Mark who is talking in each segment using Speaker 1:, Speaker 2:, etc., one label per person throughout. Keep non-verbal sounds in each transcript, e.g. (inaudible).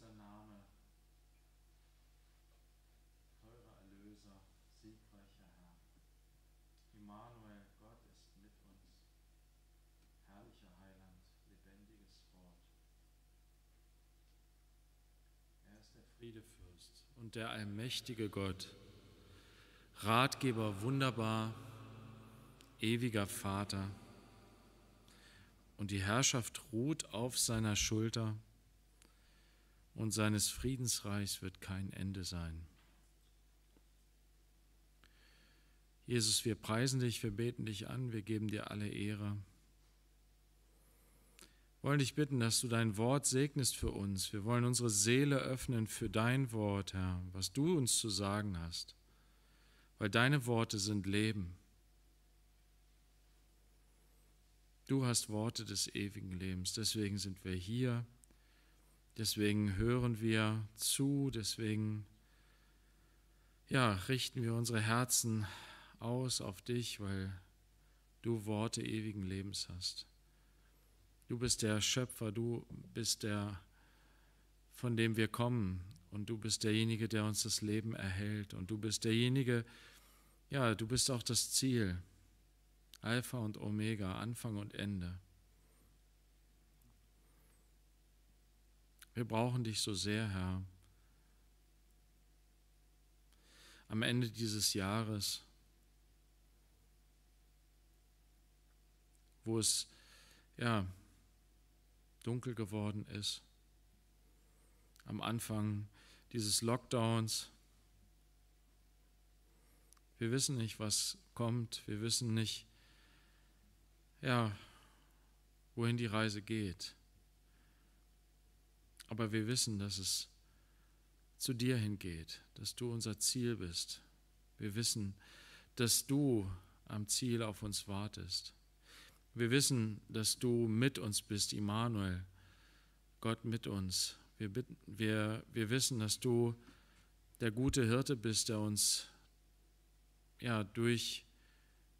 Speaker 1: höchster Name, teurer Erlöser, siegreicher Herr. Immanuel, Gott ist mit uns, herrlicher Heiland, lebendiges Wort. Er ist der Friedefürst und der allmächtige Gott, Ratgeber wunderbar, ewiger Vater. Und die Herrschaft ruht auf seiner Schulter und seines Friedensreichs wird kein Ende sein. Jesus, wir preisen dich, wir beten dich an, wir geben dir alle Ehre. Wir wollen dich bitten, dass du dein Wort segnest für uns. Wir wollen unsere Seele öffnen für dein Wort, Herr, was du uns zu sagen hast, weil deine Worte sind Leben. Du hast Worte des ewigen Lebens, deswegen sind wir hier. Deswegen hören wir zu, deswegen ja, richten wir unsere Herzen aus auf dich, weil du Worte ewigen Lebens hast. Du bist der Schöpfer, du bist der, von dem wir kommen und du bist derjenige, der uns das Leben erhält und du bist derjenige, ja, du bist auch das Ziel, Alpha und Omega, Anfang und Ende. Wir brauchen dich so sehr, Herr. Am Ende dieses Jahres, wo es ja dunkel geworden ist, am Anfang dieses Lockdowns. Wir wissen nicht, was kommt. Wir wissen nicht, ja, wohin die Reise geht. Aber wir wissen, dass es zu dir hingeht, dass du unser Ziel bist. Wir wissen, dass du am Ziel auf uns wartest. Wir wissen, dass du mit uns bist, Immanuel, Gott mit uns. Wir, bitten, wir, wir wissen, dass du der gute Hirte bist, der uns ja, durch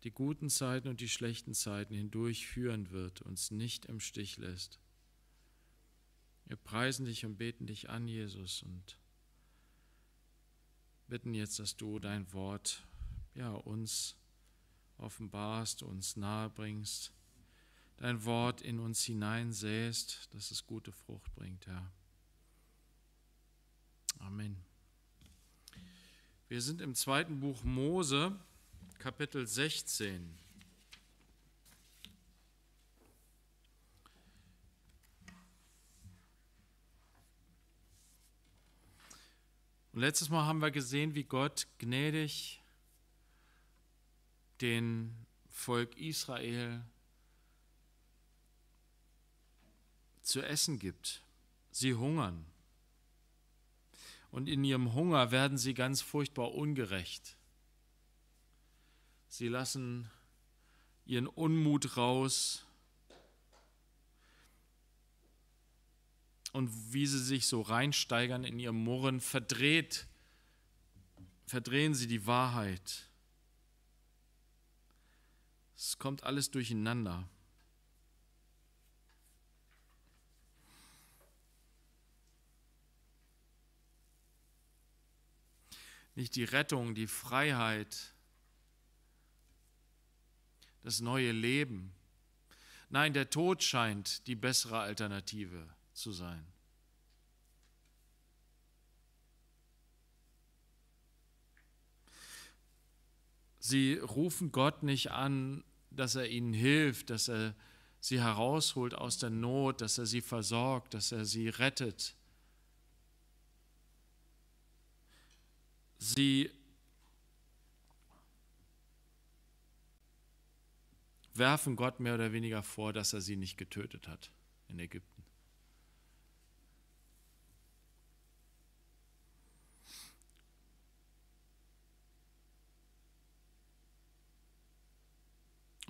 Speaker 1: die guten Zeiten und die schlechten Zeiten hindurchführen wird, uns nicht im Stich lässt. Wir preisen dich und beten dich an, Jesus, und bitten jetzt, dass du dein Wort ja, uns offenbarst, uns nahebringst, dein Wort in uns hineinsäst, dass es gute Frucht bringt, Herr. Amen. Wir sind im zweiten Buch Mose, Kapitel 16. Und letztes Mal haben wir gesehen, wie Gott gnädig den Volk Israel zu essen gibt. Sie hungern. Und in ihrem Hunger werden sie ganz furchtbar ungerecht. Sie lassen ihren Unmut raus und wie sie sich so reinsteigern in ihr Murren, verdreht, verdrehen sie die Wahrheit. Es kommt alles durcheinander. Nicht die Rettung, die Freiheit, das neue Leben. Nein, der Tod scheint die bessere Alternative zu sein. Sie rufen Gott nicht an, dass er ihnen hilft, dass er sie herausholt aus der Not, dass er sie versorgt, dass er sie rettet. Sie werfen Gott mehr oder weniger vor, dass er sie nicht getötet hat in Ägypten.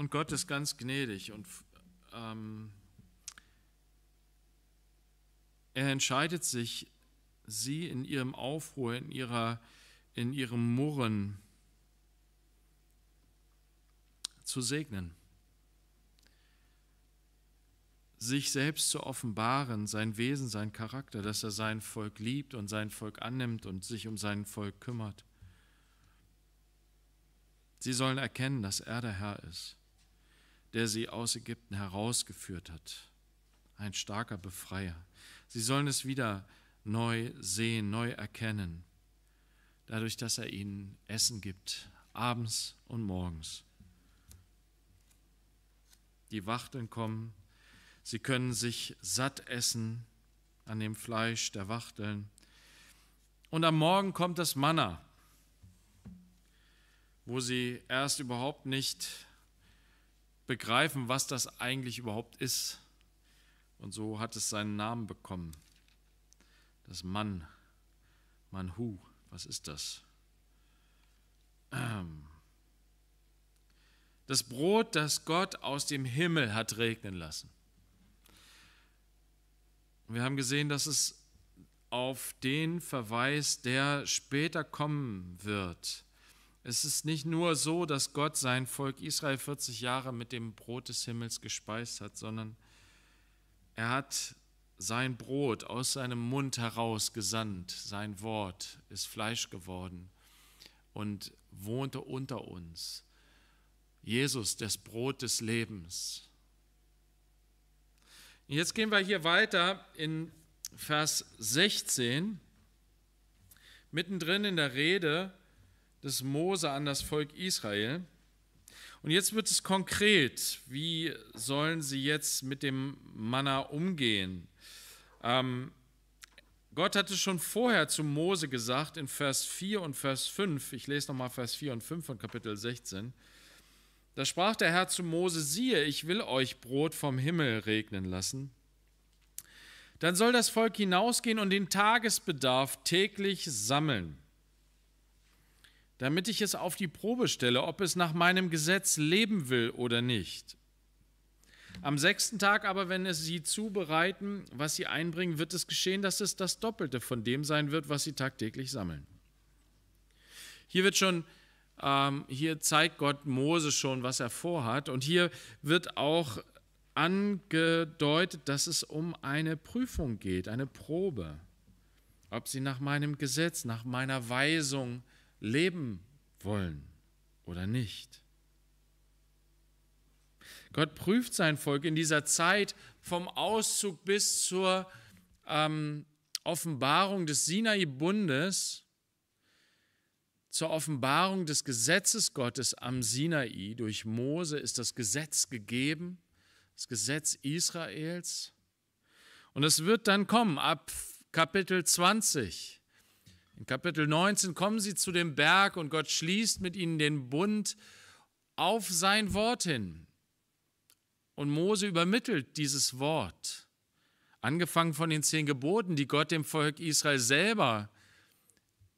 Speaker 1: Und Gott ist ganz gnädig und ähm, er entscheidet sich, sie in ihrem Aufruhr, in, ihrer, in ihrem Murren zu segnen, sich selbst zu offenbaren, sein Wesen, sein Charakter, dass er sein Volk liebt und sein Volk annimmt und sich um sein Volk kümmert. Sie sollen erkennen, dass er der Herr ist der sie aus Ägypten herausgeführt hat. Ein starker Befreier. Sie sollen es wieder neu sehen, neu erkennen, dadurch, dass er ihnen Essen gibt, abends und morgens. Die Wachteln kommen, sie können sich satt essen an dem Fleisch der Wachteln. Und am Morgen kommt das Manna, wo sie erst überhaupt nicht begreifen, was das eigentlich überhaupt ist. Und so hat es seinen Namen bekommen. Das Mann, Manhu, was ist das? Ähm. Das Brot, das Gott aus dem Himmel hat regnen lassen. Wir haben gesehen, dass es auf den Verweis, der später kommen wird es ist nicht nur so, dass Gott sein Volk Israel 40 Jahre mit dem Brot des Himmels gespeist hat, sondern er hat sein Brot aus seinem Mund heraus gesandt, sein Wort ist Fleisch geworden und wohnte unter uns. Jesus, das Brot des Lebens. Jetzt gehen wir hier weiter in Vers 16, mittendrin in der Rede des Mose an das Volk Israel. Und jetzt wird es konkret. Wie sollen sie jetzt mit dem Manna umgehen? Ähm, Gott hatte schon vorher zu Mose gesagt in Vers 4 und Vers 5, ich lese nochmal Vers 4 und 5 von Kapitel 16, da sprach der Herr zu Mose, siehe, ich will euch Brot vom Himmel regnen lassen. Dann soll das Volk hinausgehen und den Tagesbedarf täglich sammeln damit ich es auf die Probe stelle, ob es nach meinem Gesetz leben will oder nicht. Am sechsten Tag aber, wenn es sie zubereiten, was sie einbringen, wird es geschehen, dass es das Doppelte von dem sein wird, was sie tagtäglich sammeln. Hier wird schon, ähm, hier zeigt Gott Mose schon, was er vorhat. Und hier wird auch angedeutet, dass es um eine Prüfung geht, eine Probe, ob sie nach meinem Gesetz, nach meiner Weisung äh, leben wollen oder nicht. Gott prüft sein Volk in dieser Zeit vom Auszug bis zur ähm, Offenbarung des Sinai-Bundes, zur Offenbarung des Gesetzes Gottes am Sinai. Durch Mose ist das Gesetz gegeben, das Gesetz Israels. Und es wird dann kommen ab Kapitel 20 in Kapitel 19 kommen sie zu dem Berg und Gott schließt mit ihnen den Bund auf sein Wort hin. Und Mose übermittelt dieses Wort, angefangen von den zehn Geboten, die Gott dem Volk Israel selber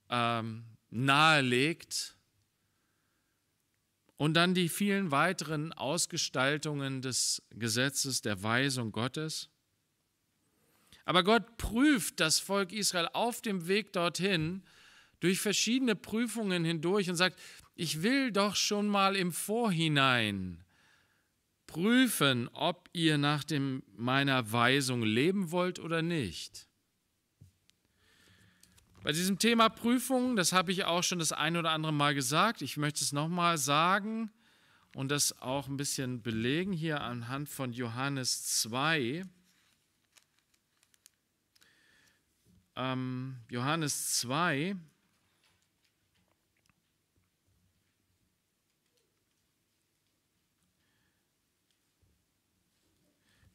Speaker 1: ähm, nahelegt. Und dann die vielen weiteren Ausgestaltungen des Gesetzes, der Weisung Gottes. Aber Gott prüft das Volk Israel auf dem Weg dorthin durch verschiedene Prüfungen hindurch und sagt, ich will doch schon mal im Vorhinein prüfen, ob ihr nach dem, meiner Weisung leben wollt oder nicht. Bei diesem Thema Prüfung, das habe ich auch schon das ein oder andere Mal gesagt, ich möchte es nochmal sagen und das auch ein bisschen belegen hier anhand von Johannes 2. ähm, Johannes 2,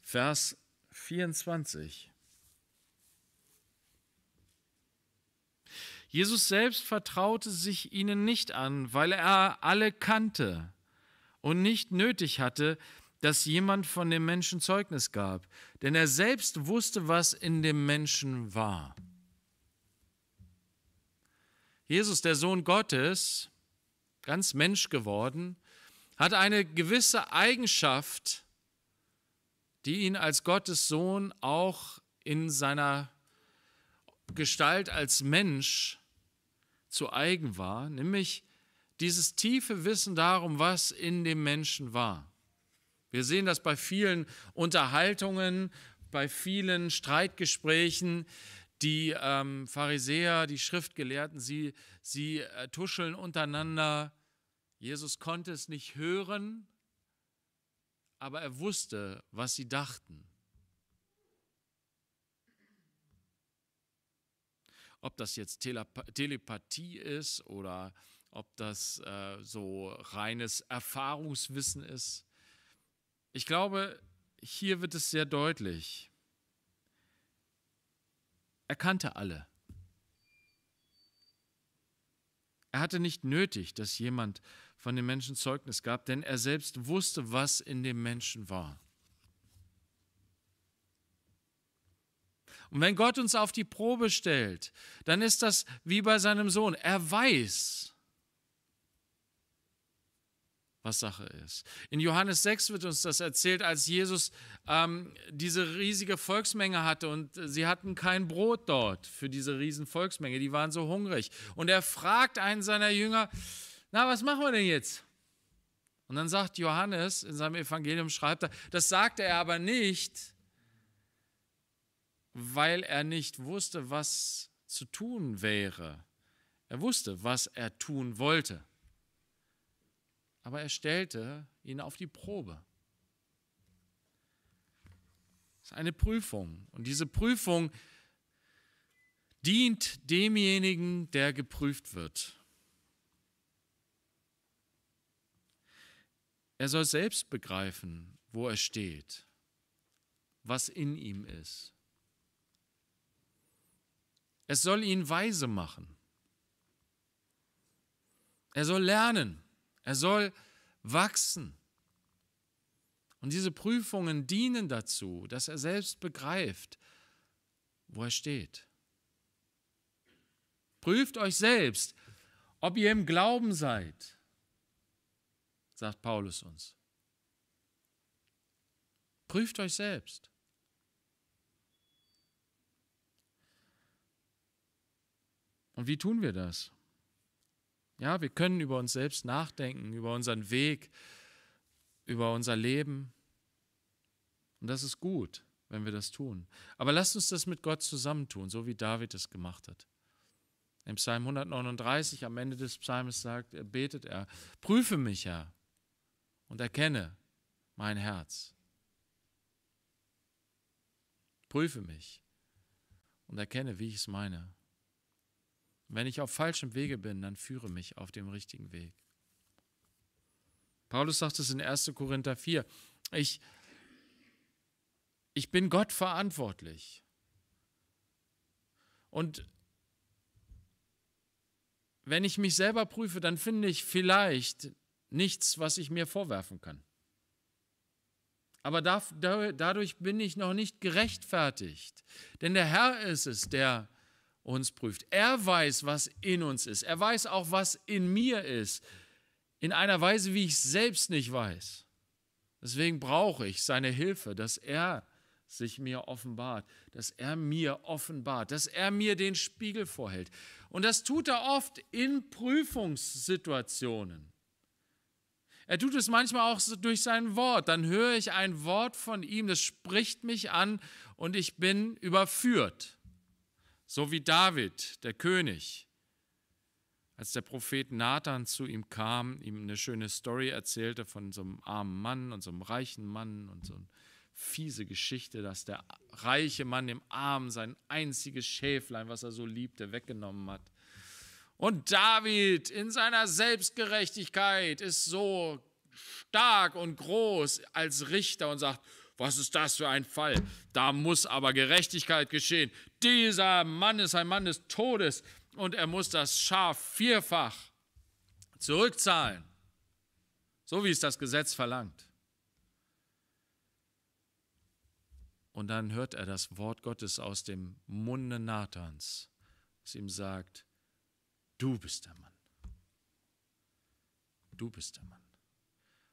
Speaker 1: Vers 24. Jesus selbst vertraute sich ihnen nicht an, weil er alle kannte und nicht nötig hatte, dass jemand von dem Menschen Zeugnis gab, denn er selbst wusste, was in dem Menschen war. Jesus, der Sohn Gottes, ganz Mensch geworden, hat eine gewisse Eigenschaft, die ihn als Gottes Sohn auch in seiner Gestalt als Mensch zu eigen war, nämlich dieses tiefe Wissen darum, was in dem Menschen war. Wir sehen das bei vielen Unterhaltungen, bei vielen Streitgesprächen. Die ähm, Pharisäer, die Schriftgelehrten, sie, sie äh, tuscheln untereinander. Jesus konnte es nicht hören, aber er wusste, was sie dachten. Ob das jetzt Telepathie ist oder ob das äh, so reines Erfahrungswissen ist, ich glaube, hier wird es sehr deutlich. Er kannte alle. Er hatte nicht nötig, dass jemand von dem Menschen Zeugnis gab, denn er selbst wusste, was in dem Menschen war. Und wenn Gott uns auf die Probe stellt, dann ist das wie bei seinem Sohn. Er weiß, was Sache ist. In Johannes 6 wird uns das erzählt, als Jesus ähm, diese riesige Volksmenge hatte und äh, sie hatten kein Brot dort für diese riesen Volksmenge, die waren so hungrig. Und er fragt einen seiner Jünger, na, was machen wir denn jetzt? Und dann sagt Johannes, in seinem Evangelium schreibt er, das sagte er aber nicht, weil er nicht wusste, was zu tun wäre. Er wusste, was er tun wollte aber er stellte ihn auf die Probe. Es ist eine Prüfung und diese Prüfung dient demjenigen, der geprüft wird. Er soll selbst begreifen, wo er steht, was in ihm ist. Es soll ihn weise machen. Er soll lernen. Er soll wachsen. Und diese Prüfungen dienen dazu, dass er selbst begreift, wo er steht. Prüft euch selbst, ob ihr im Glauben seid, sagt Paulus uns. Prüft euch selbst. Und wie tun wir das? Ja, wir können über uns selbst nachdenken, über unseren Weg, über unser Leben. Und das ist gut, wenn wir das tun. Aber lasst uns das mit Gott zusammentun, so wie David es gemacht hat. Im Psalm 139 am Ende des Psalms sagt, betet er, prüfe mich, Herr, und erkenne mein Herz. Prüfe mich und erkenne, wie ich es meine. Wenn ich auf falschem Wege bin, dann führe mich auf dem richtigen Weg. Paulus sagt es in 1. Korinther 4. Ich, ich bin Gott verantwortlich. Und wenn ich mich selber prüfe, dann finde ich vielleicht nichts, was ich mir vorwerfen kann. Aber dadurch bin ich noch nicht gerechtfertigt. Denn der Herr ist es, der uns prüft. Er weiß, was in uns ist. Er weiß auch, was in mir ist. In einer Weise, wie ich es selbst nicht weiß. Deswegen brauche ich seine Hilfe, dass er sich mir offenbart, dass er mir offenbart, dass er mir den Spiegel vorhält. Und das tut er oft in Prüfungssituationen. Er tut es manchmal auch durch sein Wort. Dann höre ich ein Wort von ihm, das spricht mich an und ich bin überführt. So wie David, der König, als der Prophet Nathan zu ihm kam, ihm eine schöne Story erzählte von so einem armen Mann und so einem reichen Mann und so eine fiese Geschichte, dass der reiche Mann dem Armen sein einziges Schäflein, was er so liebte, weggenommen hat. Und David in seiner Selbstgerechtigkeit ist so stark und groß als Richter und sagt, was ist das für ein Fall? Da muss aber Gerechtigkeit geschehen. Dieser Mann ist ein Mann des Todes und er muss das Schaf vierfach zurückzahlen, so wie es das Gesetz verlangt. Und dann hört er das Wort Gottes aus dem Munde Nathans, das ihm sagt, du bist der Mann. Du bist der Mann.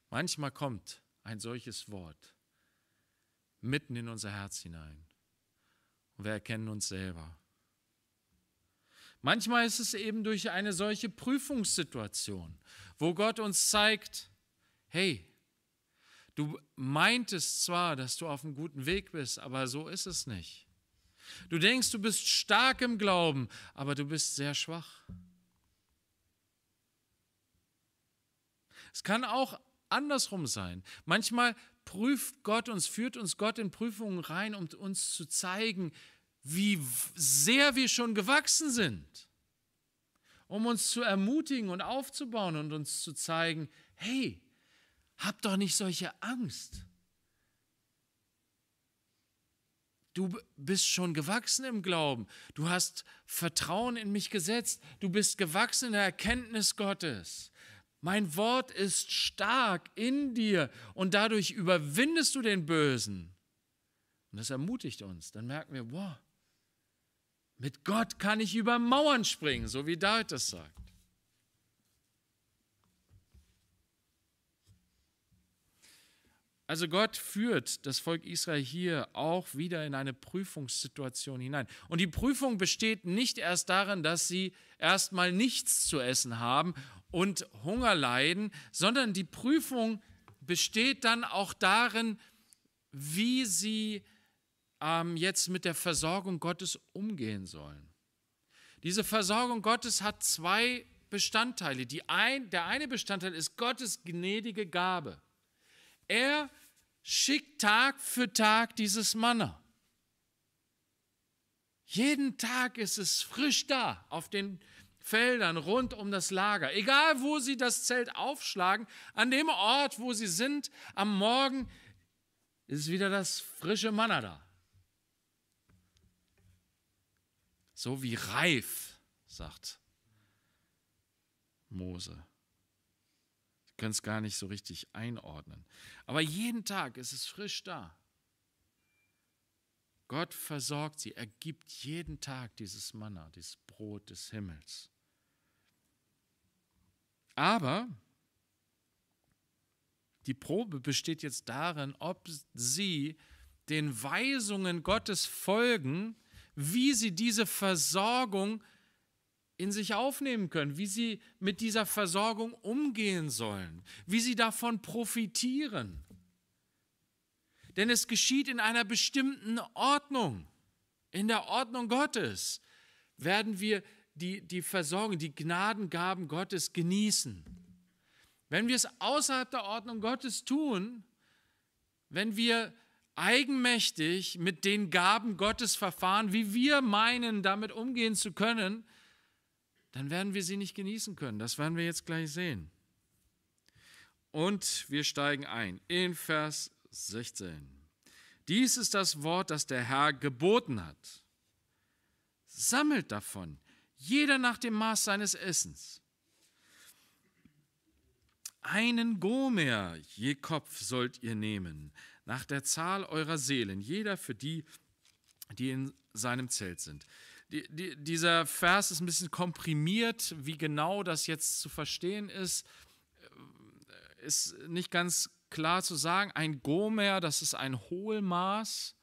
Speaker 1: Manchmal kommt ein solches Wort mitten in unser Herz hinein. Und wir erkennen uns selber. Manchmal ist es eben durch eine solche Prüfungssituation, wo Gott uns zeigt, hey, du meintest zwar, dass du auf einem guten Weg bist, aber so ist es nicht. Du denkst, du bist stark im Glauben, aber du bist sehr schwach. Es kann auch andersrum sein. Manchmal prüft Gott uns, führt uns Gott in Prüfungen rein, um uns zu zeigen, wie sehr wir schon gewachsen sind, um uns zu ermutigen und aufzubauen und uns zu zeigen, hey, hab doch nicht solche Angst. Du bist schon gewachsen im Glauben. Du hast Vertrauen in mich gesetzt. Du bist gewachsen in der Erkenntnis Gottes. Mein Wort ist stark in dir und dadurch überwindest du den Bösen. Und das ermutigt uns. Dann merken wir, wow, mit Gott kann ich über Mauern springen, so wie David das sagt. Also Gott führt das Volk Israel hier auch wieder in eine Prüfungssituation hinein. Und die Prüfung besteht nicht erst darin, dass sie erstmal nichts zu essen haben und Hunger leiden, sondern die Prüfung besteht dann auch darin, wie sie ähm, jetzt mit der Versorgung Gottes umgehen sollen. Diese Versorgung Gottes hat zwei Bestandteile. Ein, der eine Bestandteil ist Gottes gnädige Gabe. Er schickt Tag für Tag dieses Manna. Jeden Tag ist es frisch da auf den Feldern rund um das Lager. Egal, wo sie das Zelt aufschlagen, an dem Ort, wo sie sind, am Morgen ist wieder das frische Manna da. So wie reif, sagt Mose können es gar nicht so richtig einordnen. Aber jeden Tag ist es frisch da. Gott versorgt sie, er gibt jeden Tag dieses Manna, dieses Brot des Himmels. Aber die Probe besteht jetzt darin, ob sie den Weisungen Gottes folgen, wie sie diese Versorgung in sich aufnehmen können, wie sie mit dieser Versorgung umgehen sollen, wie sie davon profitieren. Denn es geschieht in einer bestimmten Ordnung. In der Ordnung Gottes werden wir die, die Versorgung, die Gnadengaben Gottes genießen. Wenn wir es außerhalb der Ordnung Gottes tun, wenn wir eigenmächtig mit den Gaben Gottes verfahren, wie wir meinen, damit umgehen zu können, dann werden wir sie nicht genießen können. Das werden wir jetzt gleich sehen. Und wir steigen ein in Vers 16. Dies ist das Wort, das der Herr geboten hat. Sammelt davon, jeder nach dem Maß seines Essens. Einen Gomer je Kopf sollt ihr nehmen, nach der Zahl eurer Seelen, jeder für die, die in seinem Zelt sind die, die, dieser Vers ist ein bisschen komprimiert. Wie genau das jetzt zu verstehen ist, äh, ist nicht ganz klar zu sagen. Ein Gomer, das ist ein Hohlmaß,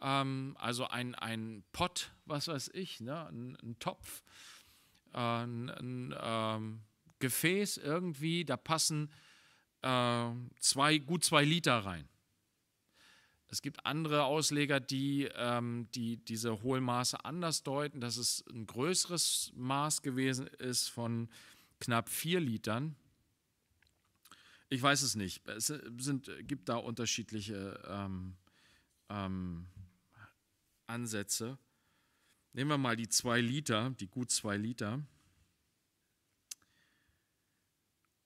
Speaker 1: ähm, also ein, ein Pott, was weiß ich, ne? ein, ein Topf, äh, ein, ein ähm, Gefäß irgendwie, da passen äh, zwei, gut zwei Liter rein. Es gibt andere Ausleger, die, ähm, die diese Hohlmaße anders deuten, dass es ein größeres Maß gewesen ist von knapp vier Litern. Ich weiß es nicht. Es sind, gibt da unterschiedliche ähm, ähm, Ansätze. Nehmen wir mal die zwei Liter, die gut zwei Liter.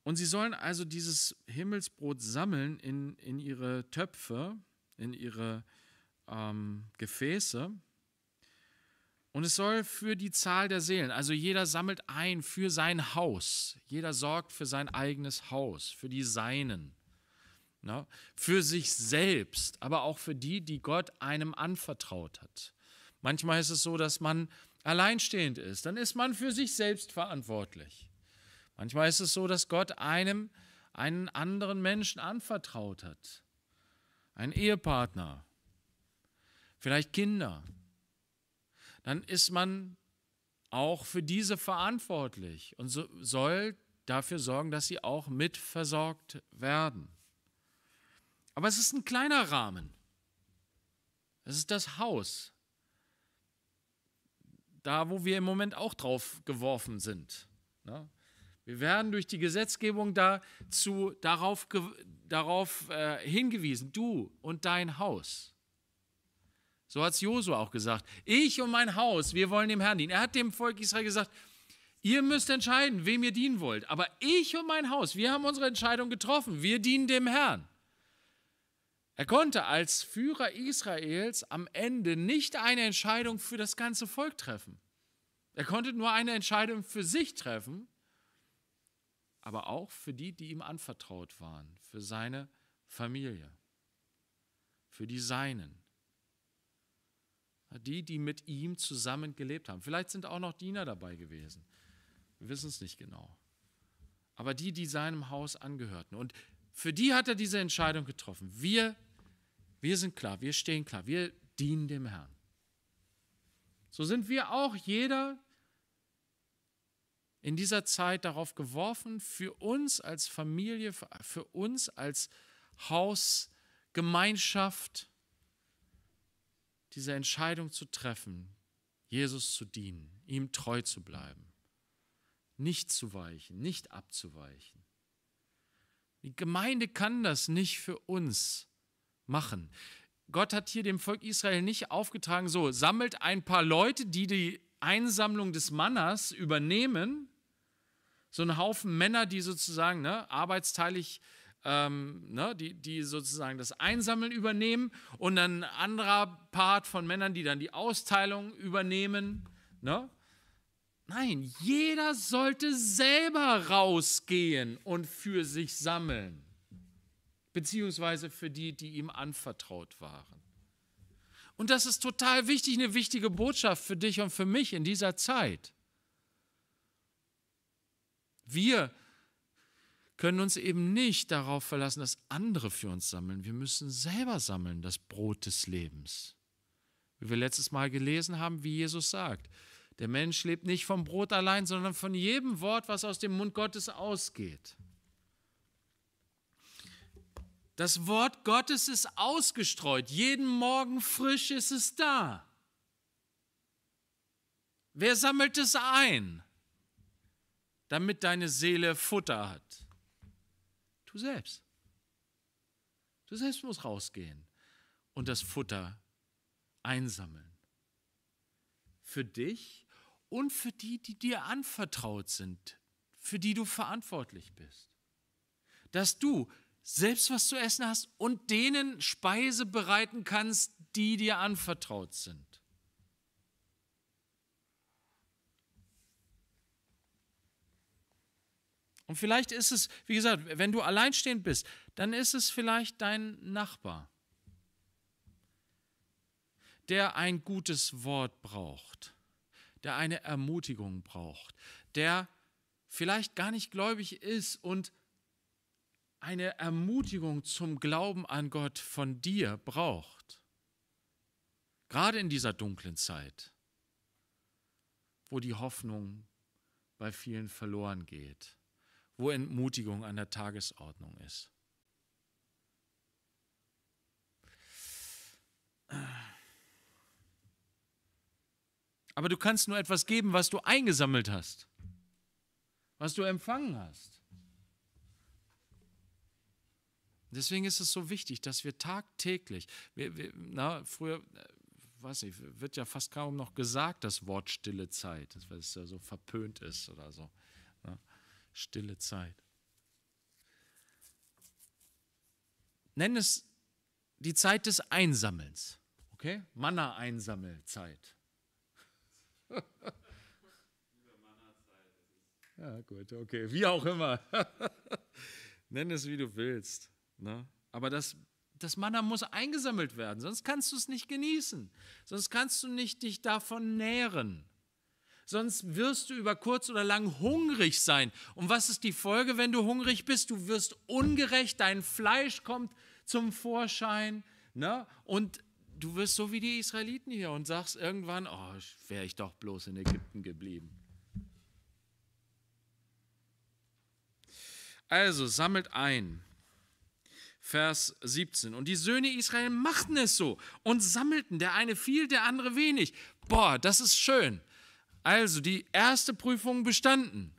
Speaker 1: Und sie sollen also dieses Himmelsbrot sammeln in, in ihre Töpfe in ihre ähm, Gefäße. Und es soll für die Zahl der Seelen, also jeder sammelt ein für sein Haus, jeder sorgt für sein eigenes Haus, für die Seinen, ne? für sich selbst, aber auch für die, die Gott einem anvertraut hat. Manchmal ist es so, dass man alleinstehend ist, dann ist man für sich selbst verantwortlich. Manchmal ist es so, dass Gott einem einen anderen Menschen anvertraut hat ein Ehepartner, vielleicht Kinder, dann ist man auch für diese verantwortlich und so, soll dafür sorgen, dass sie auch mitversorgt werden. Aber es ist ein kleiner Rahmen. Es ist das Haus, da wo wir im Moment auch drauf geworfen sind. Ne? Wir werden durch die Gesetzgebung dazu, darauf, darauf äh, hingewiesen, du und dein Haus. So hat es Josua auch gesagt. Ich und mein Haus, wir wollen dem Herrn dienen. Er hat dem Volk Israel gesagt, ihr müsst entscheiden, wem ihr dienen wollt. Aber ich und mein Haus, wir haben unsere Entscheidung getroffen. Wir dienen dem Herrn. Er konnte als Führer Israels am Ende nicht eine Entscheidung für das ganze Volk treffen. Er konnte nur eine Entscheidung für sich treffen aber auch für die, die ihm anvertraut waren, für seine Familie, für die Seinen, die, die mit ihm zusammen gelebt haben. Vielleicht sind auch noch Diener dabei gewesen. Wir wissen es nicht genau. Aber die, die seinem Haus angehörten. Und für die hat er diese Entscheidung getroffen. Wir, wir sind klar, wir stehen klar, wir dienen dem Herrn. So sind wir auch jeder, in dieser Zeit darauf geworfen, für uns als Familie, für uns als Hausgemeinschaft diese Entscheidung zu treffen, Jesus zu dienen, ihm treu zu bleiben, nicht zu weichen, nicht abzuweichen. Die Gemeinde kann das nicht für uns machen. Gott hat hier dem Volk Israel nicht aufgetragen, so sammelt ein paar Leute, die die Einsammlung des Mannas übernehmen so ein Haufen Männer, die sozusagen ne, arbeitsteilig ähm, ne, die, die sozusagen das Einsammeln übernehmen und ein anderer Part von Männern, die dann die Austeilung übernehmen. Ne? Nein, jeder sollte selber rausgehen und für sich sammeln, beziehungsweise für die, die ihm anvertraut waren. Und das ist total wichtig, eine wichtige Botschaft für dich und für mich in dieser Zeit. Wir können uns eben nicht darauf verlassen, dass andere für uns sammeln. Wir müssen selber sammeln das Brot des Lebens. Wie wir letztes Mal gelesen haben, wie Jesus sagt, der Mensch lebt nicht vom Brot allein, sondern von jedem Wort, was aus dem Mund Gottes ausgeht. Das Wort Gottes ist ausgestreut. Jeden Morgen frisch ist es da. Wer sammelt es ein? damit deine Seele Futter hat? Du selbst. Du selbst musst rausgehen und das Futter einsammeln. Für dich und für die, die dir anvertraut sind, für die du verantwortlich bist. Dass du selbst was zu essen hast und denen Speise bereiten kannst, die dir anvertraut sind. Und vielleicht ist es, wie gesagt, wenn du alleinstehend bist, dann ist es vielleicht dein Nachbar, der ein gutes Wort braucht, der eine Ermutigung braucht, der vielleicht gar nicht gläubig ist und eine Ermutigung zum Glauben an Gott von dir braucht. Gerade in dieser dunklen Zeit, wo die Hoffnung bei vielen verloren geht wo Entmutigung an der Tagesordnung ist. Aber du kannst nur etwas geben, was du eingesammelt hast, was du empfangen hast. Deswegen ist es so wichtig, dass wir tagtäglich, wir, wir, na, früher, äh, weiß ich, wird ja fast kaum noch gesagt, das Wort stille Zeit, weil es ja so verpönt ist oder so stille Zeit. Nenn es die Zeit des Einsammelns. Okay? Manna-Einsammelzeit. (laughs) ja, gut, okay. Wie auch immer. (laughs) Nenn es, wie du willst. Ne? Aber das, das Manna muss eingesammelt werden, sonst kannst du es nicht genießen. Sonst kannst du nicht dich davon nähren sonst wirst du über kurz oder lang hungrig sein. Und was ist die Folge, wenn du hungrig bist? Du wirst ungerecht, dein Fleisch kommt zum Vorschein. Ne? Und du wirst so wie die Israeliten hier und sagst irgendwann, oh, wäre ich doch bloß in Ägypten geblieben. Also sammelt ein. Vers 17. Und die Söhne Israel machten es so und sammelten, der eine viel, der andere wenig. Boah, das ist schön. Also die erste Prüfung bestanden.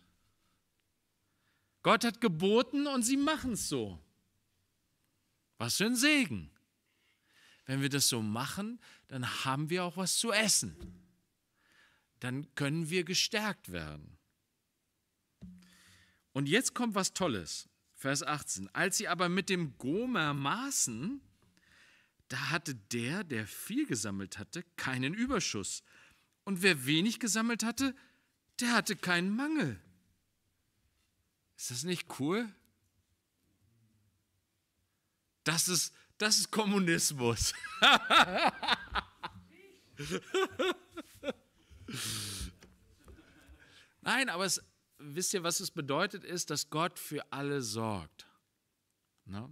Speaker 1: Gott hat geboten und sie machen es so. Was für ein Segen. Wenn wir das so machen, dann haben wir auch was zu essen. Dann können wir gestärkt werden. Und jetzt kommt was Tolles. Vers 18. Als sie aber mit dem Gomer maßen, da hatte der, der viel gesammelt hatte, keinen Überschuss, und wer wenig gesammelt hatte, der hatte keinen Mangel. Ist das nicht cool? Das ist, das ist Kommunismus. (laughs) Nein, aber es, wisst ihr, was es bedeutet, ist, dass Gott für alle sorgt. Na? Ne?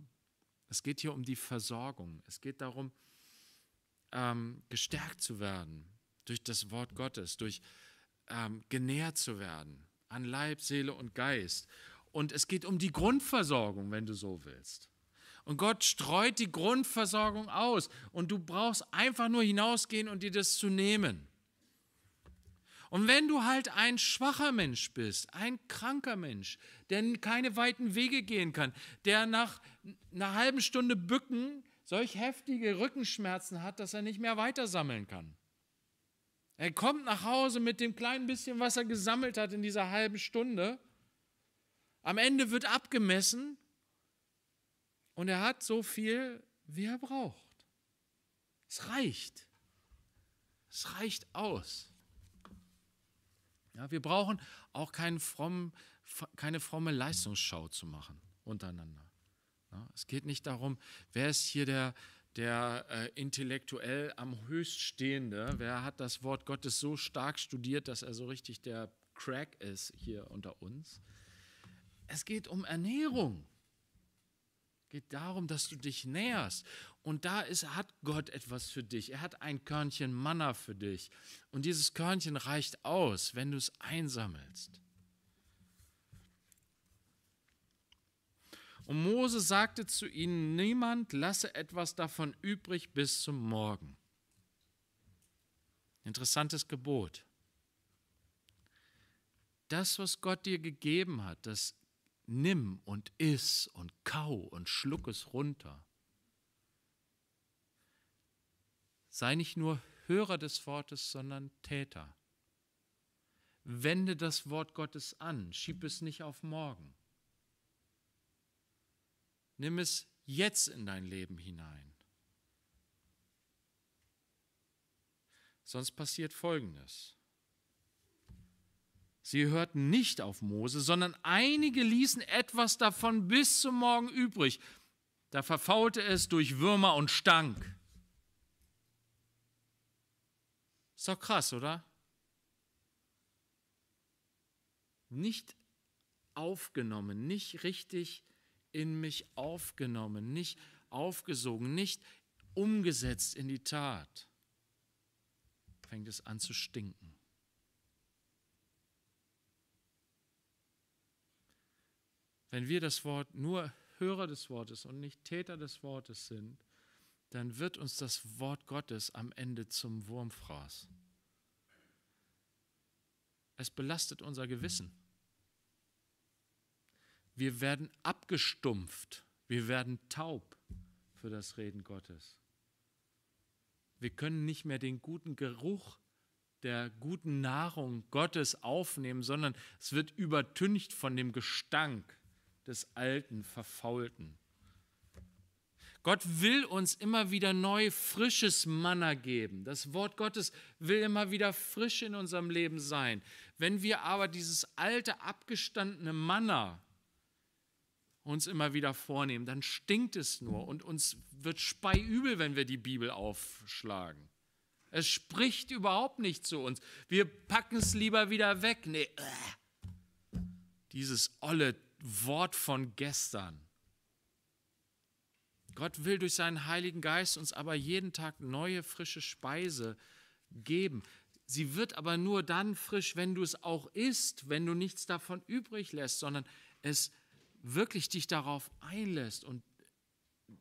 Speaker 1: Es geht hier um die Versorgung. Es geht darum, ähm, gestärkt zu werden durch das Wort Gottes, durch ähm, genährt zu werden an Leib, Seele und Geist. Und es geht um die Grundversorgung, wenn du so willst. Und Gott streut die Grundversorgung aus. Und du brauchst einfach nur hinausgehen und dir das zu nehmen. Und wenn du halt ein schwacher Mensch bist, ein kranker Mensch, der keine weiten Wege gehen kann, der nach einer halben Stunde Bücken solch heftige Rückenschmerzen hat, dass er nicht mehr weitersammeln kann, er kommt nach Hause mit dem kleinen bisschen, was er gesammelt hat in dieser halben Stunde. Am Ende wird abgemessen und er hat so viel, wie er braucht. Es reicht. Es reicht aus. Ja, wir brauchen auch fromm, keine fromme Leistungsschau zu machen untereinander. Ja, es geht nicht darum, wer ist hier der, der äh, intellektuell am höchststehende. Wer hat das Wort Gottes so stark studiert, dass er so richtig der Crack ist hier unter uns? Es geht um Ernährung. Es geht darum, dass du dich näherst. Und da ist, hat Gott etwas für dich. Er hat ein Körnchen Manna für dich. Und dieses Körnchen reicht aus, wenn du es einsammelst. Und Mose sagte zu ihnen, niemand lasse etwas davon übrig bis zum Morgen. Interessantes Gebot. Das, was Gott dir gegeben hat, das nimm und iss und kau und schluck es runter. Sei nicht nur Hörer des Wortes, sondern Täter. Wende das Wort Gottes an, schieb es nicht auf morgen. Nimm es jetzt in dein Leben hinein. Sonst passiert Folgendes. Sie hörten nicht auf Mose, sondern einige ließen etwas davon bis zum Morgen übrig. Da verfaulte es durch Würmer und stank. Ist doch krass, oder? Nicht aufgenommen, nicht richtig aufgenommen in mich aufgenommen, nicht aufgesogen, nicht umgesetzt in die Tat, fängt es an zu stinken. Wenn wir das Wort nur Hörer des Wortes und nicht Täter des Wortes sind, dann wird uns das Wort Gottes am Ende zum Wurmfraß. Es belastet unser Gewissen. Wir werden abgestumpft. Wir werden taub für das Reden Gottes. Wir können nicht mehr den guten Geruch der guten Nahrung Gottes aufnehmen, sondern es wird übertüncht von dem Gestank des alten, verfaulten. Gott will uns immer wieder neu frisches Manna geben. Das Wort Gottes will immer wieder frisch in unserem Leben sein. Wenn wir aber dieses alte, abgestandene Manna uns immer wieder vornehmen, dann stinkt es nur und uns wird speiübel, wenn wir die Bibel aufschlagen. Es spricht überhaupt nicht zu uns. Wir packen es lieber wieder weg. Nee, äh. dieses olle Wort von gestern. Gott will durch seinen Heiligen Geist uns aber jeden Tag neue, frische Speise geben. Sie wird aber nur dann frisch, wenn du es auch isst, wenn du nichts davon übrig lässt, sondern es ist wirklich dich darauf einlässt und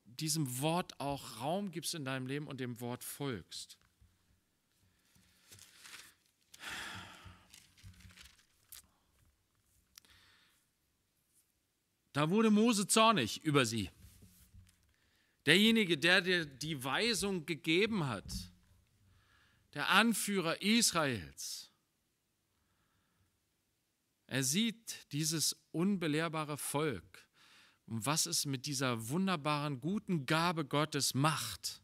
Speaker 1: diesem Wort auch Raum gibst in deinem Leben und dem Wort folgst. Da wurde Mose zornig über sie. Derjenige, der dir die Weisung gegeben hat, der Anführer Israels. Er sieht dieses unbelehrbare Volk und was es mit dieser wunderbaren, guten Gabe Gottes macht.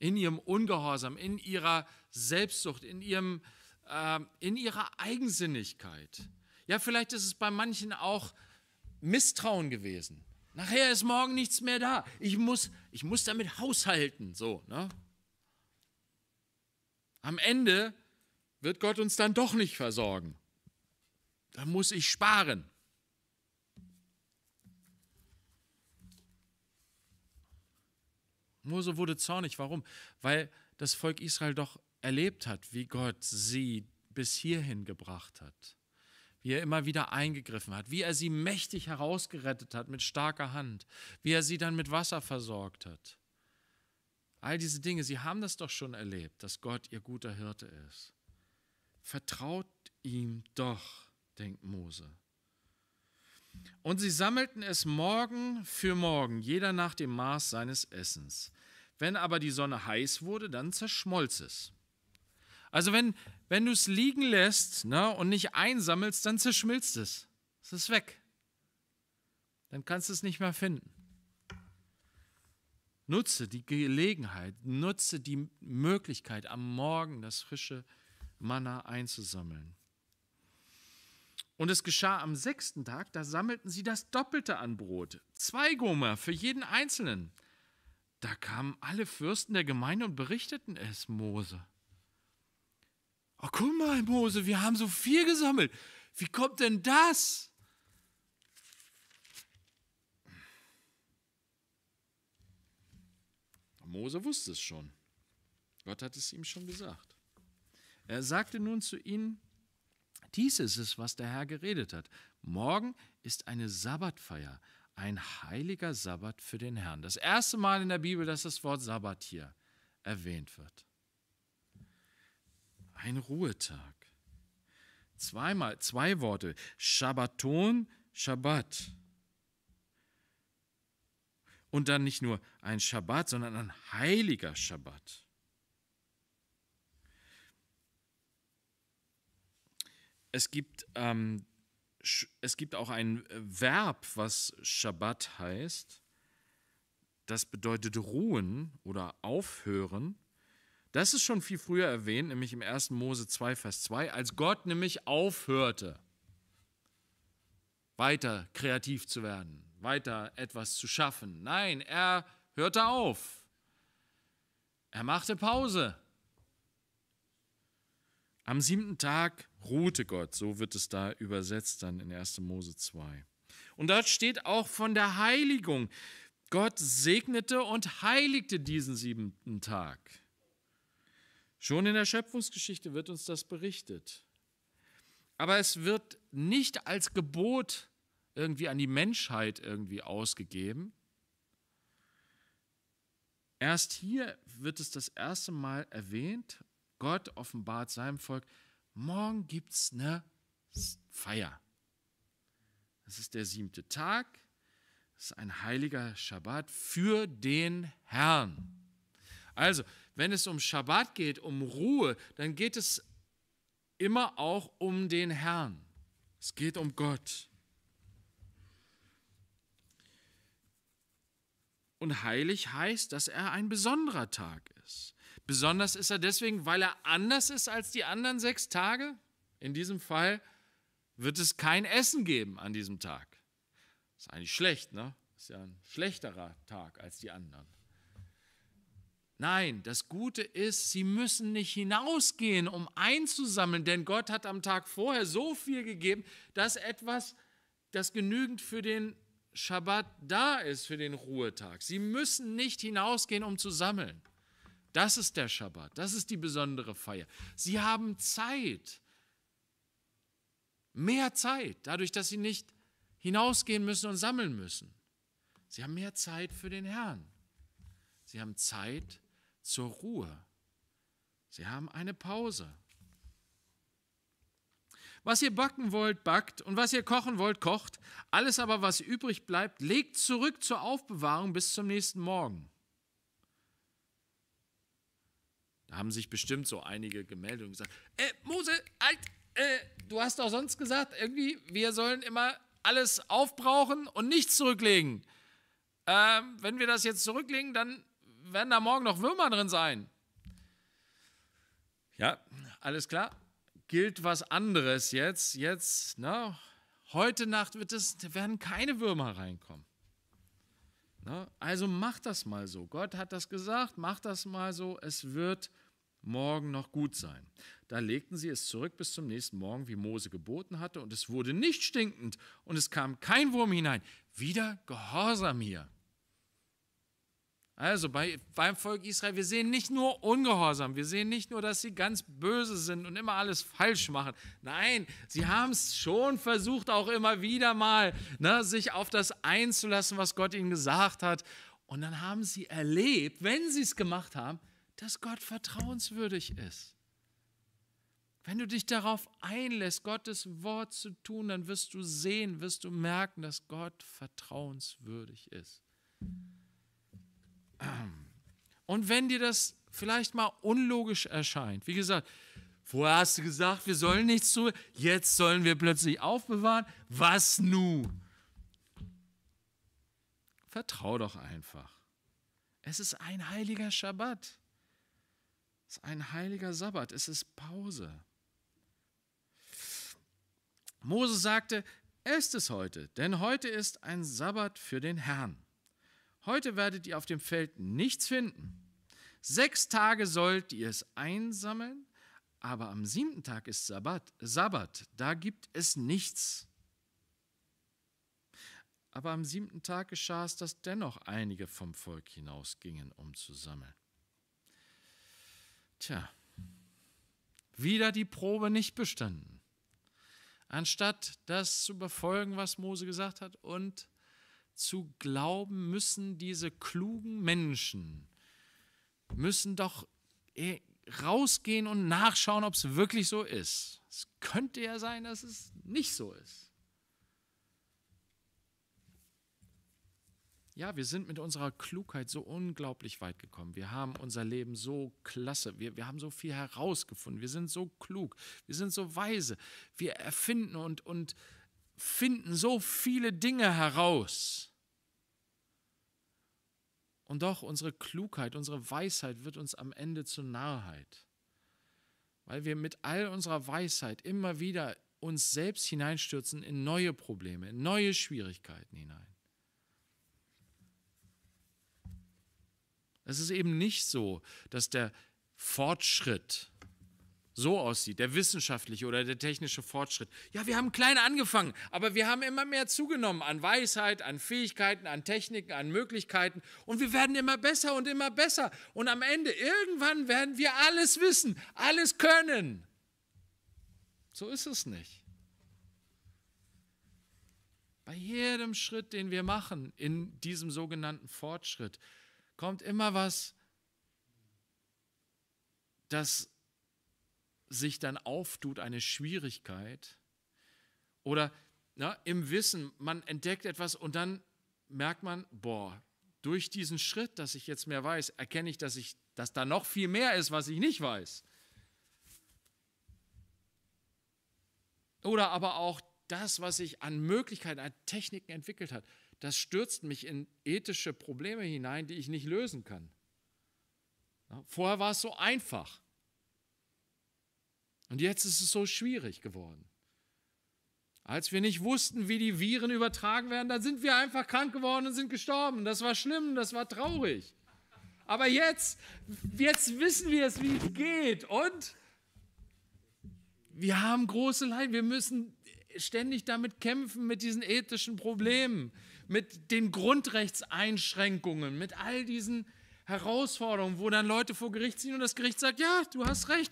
Speaker 1: In ihrem Ungehorsam, in ihrer Selbstsucht, in, ihrem, äh, in ihrer Eigensinnigkeit. Ja, vielleicht ist es bei manchen auch Misstrauen gewesen. Nachher ist morgen nichts mehr da. Ich muss, ich muss damit haushalten. So, ne? Am Ende wird Gott uns dann doch nicht versorgen dann muss ich sparen. Mose wurde zornig. Warum? Weil das Volk Israel doch erlebt hat, wie Gott sie bis hierhin gebracht hat, wie er immer wieder eingegriffen hat, wie er sie mächtig herausgerettet hat mit starker Hand, wie er sie dann mit Wasser versorgt hat. All diese Dinge, sie haben das doch schon erlebt, dass Gott ihr guter Hirte ist. Vertraut ihm doch denkt Mose. Und sie sammelten es morgen für morgen, jeder nach dem Maß seines Essens. Wenn aber die Sonne heiß wurde, dann zerschmolz es. Also wenn, wenn du es liegen lässt ne, und nicht einsammelst, dann zerschmilzt es. Es ist weg. Dann kannst du es nicht mehr finden. Nutze die Gelegenheit, nutze die Möglichkeit, am Morgen das frische Manna einzusammeln. Und es geschah am sechsten Tag, da sammelten sie das Doppelte an Brot, zwei Gomer für jeden Einzelnen. Da kamen alle Fürsten der Gemeinde und berichteten es Mose. Oh, guck mal, Mose, wir haben so viel gesammelt. Wie kommt denn das? Mose wusste es schon. Gott hat es ihm schon gesagt. Er sagte nun zu ihnen, dies ist es, was der Herr geredet hat. Morgen ist eine Sabbatfeier, ein heiliger Sabbat für den Herrn. Das erste Mal in der Bibel, dass das Wort Sabbat hier erwähnt wird. Ein Ruhetag. Zweimal, zwei Worte. Shabbaton, Shabbat. Und dann nicht nur ein Shabbat, sondern ein heiliger Shabbat. es gibt, ähm, es gibt auch ein Verb, was Shabbat heißt. Das bedeutet ruhen oder aufhören. Das ist schon viel früher erwähnt, nämlich im 1. Mose 2, Vers 2, als Gott nämlich aufhörte, weiter kreativ zu werden, weiter etwas zu schaffen. Nein, er hörte auf. Er machte Pause. Am siebten Tag ruhte Gott. So wird es da übersetzt dann in 1. Mose 2. Und dort steht auch von der Heiligung. Gott segnete und heiligte diesen siebenten Tag. Schon in der Schöpfungsgeschichte wird uns das berichtet. Aber es wird nicht als Gebot irgendwie an die Menschheit irgendwie ausgegeben. Erst hier wird es das erste Mal erwähnt. Gott offenbart seinem Volk, morgen gibt es eine Feier. Es ist der siebte Tag, es ist ein heiliger Schabbat für den Herrn. Also, wenn es um Schabbat geht, um Ruhe, dann geht es immer auch um den Herrn. Es geht um Gott. Und heilig heißt, dass er ein besonderer Tag Besonders ist er deswegen, weil er anders ist als die anderen sechs Tage. In diesem Fall wird es kein Essen geben an diesem Tag. Ist eigentlich schlecht, ne? Ist ja ein schlechterer Tag als die anderen. Nein, das Gute ist, sie müssen nicht hinausgehen, um einzusammeln, denn Gott hat am Tag vorher so viel gegeben, dass etwas, das genügend für den Schabbat da ist, für den Ruhetag. Sie müssen nicht hinausgehen, um zu sammeln. Das ist der Schabbat, das ist die besondere Feier. Sie haben Zeit, mehr Zeit, dadurch, dass sie nicht hinausgehen müssen und sammeln müssen. Sie haben mehr Zeit für den Herrn. Sie haben Zeit zur Ruhe. Sie haben eine Pause. Was ihr backen wollt, backt und was ihr kochen wollt, kocht. Alles aber, was übrig bleibt, legt zurück zur Aufbewahrung bis zum nächsten Morgen. Da haben sich bestimmt so einige gemeldet und gesagt, äh, Mose, halt, äh, du hast doch sonst gesagt, irgendwie, wir sollen immer alles aufbrauchen und nichts zurücklegen. Äh, wenn wir das jetzt zurücklegen, dann werden da morgen noch Würmer drin sein. Ja, alles klar. Gilt was anderes jetzt. Jetzt, ne? Heute Nacht wird es, werden keine Würmer reinkommen. Ne? Also mach das mal so. Gott hat das gesagt, mach das mal so. Es wird morgen noch gut sein. Da legten sie es zurück bis zum nächsten Morgen, wie Mose geboten hatte, und es wurde nicht stinkend und es kam kein Wurm hinein. Wieder Gehorsam hier. Also bei, beim Volk Israel, wir sehen nicht nur Ungehorsam, wir sehen nicht nur, dass sie ganz böse sind und immer alles falsch machen. Nein, sie haben es schon versucht, auch immer wieder mal, ne, sich auf das einzulassen, was Gott ihnen gesagt hat. Und dann haben sie erlebt, wenn sie es gemacht haben, dass Gott vertrauenswürdig ist. Wenn du dich darauf einlässt, Gottes Wort zu tun, dann wirst du sehen, wirst du merken, dass Gott vertrauenswürdig ist. Und wenn dir das vielleicht mal unlogisch erscheint, wie gesagt, vorher hast du gesagt, wir sollen nichts tun, jetzt sollen wir plötzlich aufbewahren, was nu? Vertrau doch einfach. Es ist ein heiliger Schabbat. Es ist ein heiliger Sabbat. Es ist Pause. Mose sagte, esst es heute, denn heute ist ein Sabbat für den Herrn. Heute werdet ihr auf dem Feld nichts finden. Sechs Tage sollt ihr es einsammeln, aber am siebten Tag ist Sabbat, Sabbat, da gibt es nichts. Aber am siebten Tag geschah es, dass dennoch einige vom Volk hinausgingen, um zu sammeln. Tja, wieder die Probe nicht bestanden. Anstatt das zu befolgen, was Mose gesagt hat und zu glauben, müssen diese klugen Menschen, müssen doch eh, rausgehen und nachschauen, ob es wirklich so ist. Es könnte ja sein, dass es nicht so ist. Ja, wir sind mit unserer Klugheit so unglaublich weit gekommen. Wir haben unser Leben so klasse. Wir, wir haben so viel herausgefunden. Wir sind so klug. Wir sind so weise. Wir erfinden und, und finden so viele Dinge heraus. Und doch unsere Klugheit, unsere Weisheit wird uns am Ende zur Narrheit, weil wir mit all unserer Weisheit immer wieder uns selbst hineinstürzen in neue Probleme, in neue Schwierigkeiten hinein. Es ist eben nicht so, dass der Fortschritt so aussieht, der wissenschaftliche oder der technische Fortschritt. Ja, wir haben klein angefangen, aber wir haben immer mehr zugenommen an Weisheit, an Fähigkeiten, an Techniken, an Möglichkeiten und wir werden immer besser und immer besser und am Ende irgendwann werden wir alles wissen, alles können. So ist es nicht. Bei jedem Schritt, den wir machen in diesem sogenannten Fortschritt, kommt immer was, das sich dann auftut, eine Schwierigkeit. Oder na, im Wissen, man entdeckt etwas und dann merkt man, boah, durch diesen Schritt, dass ich jetzt mehr weiß, erkenne ich, dass, ich, dass da noch viel mehr ist, was ich nicht weiß. Oder aber auch das, was sich an Möglichkeiten, an Techniken entwickelt hat, das stürzt mich in ethische Probleme hinein, die ich nicht lösen kann. Vorher war es so einfach. Und jetzt ist es so schwierig geworden. Als wir nicht wussten, wie die Viren übertragen werden, dann sind wir einfach krank geworden und sind gestorben. Das war schlimm, das war traurig. Aber jetzt, jetzt wissen wir es, wie es geht. Und wir haben große Leiden. Wir müssen ständig damit kämpfen, mit diesen ethischen Problemen, mit den Grundrechtseinschränkungen, mit all diesen Herausforderungen, wo dann Leute vor Gericht ziehen und das Gericht sagt, ja, du hast recht,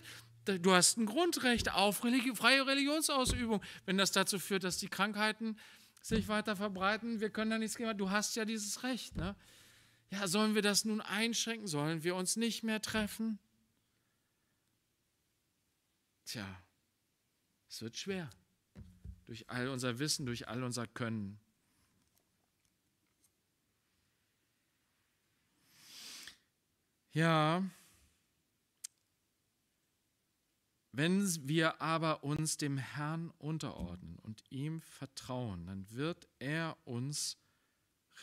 Speaker 1: du hast ein Grundrecht auf religi freie Religionsausübung, wenn das dazu führt, dass die Krankheiten sich weiter verbreiten. Wir können da nichts gegen machen. Du hast ja dieses Recht. Ne? Ja, sollen wir das nun einschränken? Sollen wir uns nicht mehr treffen? Tja, es wird schwer. Durch all unser Wissen, durch all unser Können. Ja, Wenn wir aber uns dem Herrn unterordnen und ihm vertrauen, dann wird er uns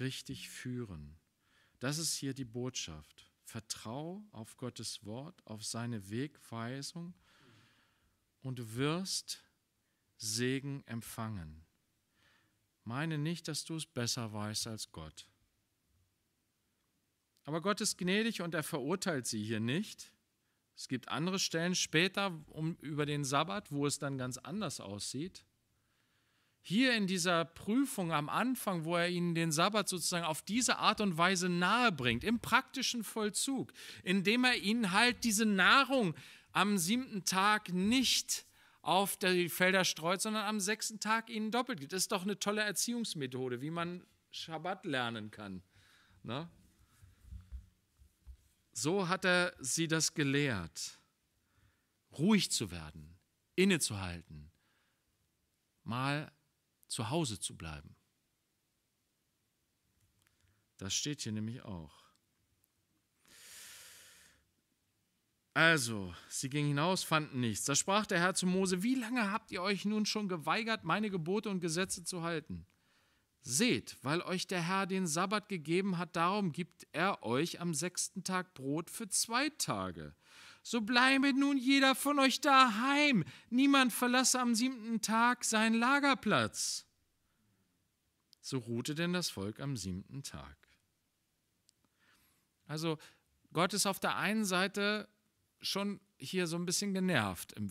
Speaker 1: richtig führen. Das ist hier die Botschaft. Vertrau auf Gottes Wort, auf seine Wegweisung und du wirst Segen empfangen. Meine nicht, dass du es besser weißt als Gott. Aber Gott ist gnädig und er verurteilt sie hier nicht. Es gibt andere Stellen später um, über den Sabbat, wo es dann ganz anders aussieht. Hier in dieser Prüfung am Anfang, wo er ihnen den Sabbat sozusagen auf diese Art und Weise nahe bringt, im praktischen Vollzug, indem er ihnen halt diese Nahrung am siebten Tag nicht auf die Felder streut, sondern am sechsten Tag ihnen doppelt gibt. Das ist doch eine tolle Erziehungsmethode, wie man Schabbat lernen kann. Ne? So hat er sie das gelehrt, ruhig zu werden, innezuhalten, mal zu Hause zu bleiben. Das steht hier nämlich auch. Also, sie gingen hinaus, fanden nichts. Da sprach der Herr zu Mose: Wie lange habt ihr euch nun schon geweigert, meine Gebote und Gesetze zu halten? Seht, weil euch der Herr den Sabbat gegeben hat, darum gibt er euch am sechsten Tag Brot für zwei Tage. So bleibe nun jeder von euch daheim, niemand verlasse am siebten Tag seinen Lagerplatz. So ruhte denn das Volk am siebten Tag. Also Gott ist auf der einen Seite schon hier so ein bisschen genervt. Äh,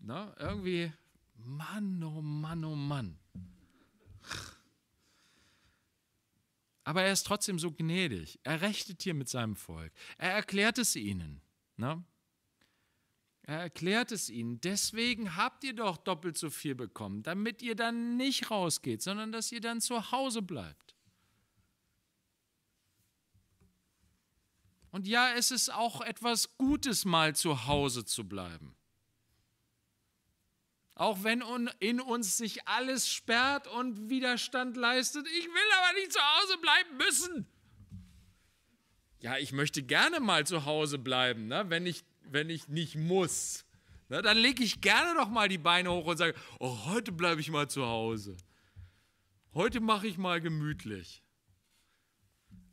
Speaker 1: ne? Irgendwie, Mann, oh Mann, oh Mann. Aber er ist trotzdem so gnädig. Er rechtet hier mit seinem Volk. Er erklärt es ihnen. Ne? Er erklärt es ihnen. Deswegen habt ihr doch doppelt so viel bekommen, damit ihr dann nicht rausgeht, sondern dass ihr dann zu Hause bleibt. Und ja, es ist auch etwas Gutes, mal zu Hause zu bleiben. Auch wenn in uns sich alles sperrt und Widerstand leistet. Ich will aber nicht zu Hause bleiben müssen. Ja, ich möchte gerne mal zu Hause bleiben, ne? wenn, ich, wenn ich nicht muss. Ne? Dann lege ich gerne noch mal die Beine hoch und sage, oh, heute bleibe ich mal zu Hause. Heute mache ich mal gemütlich.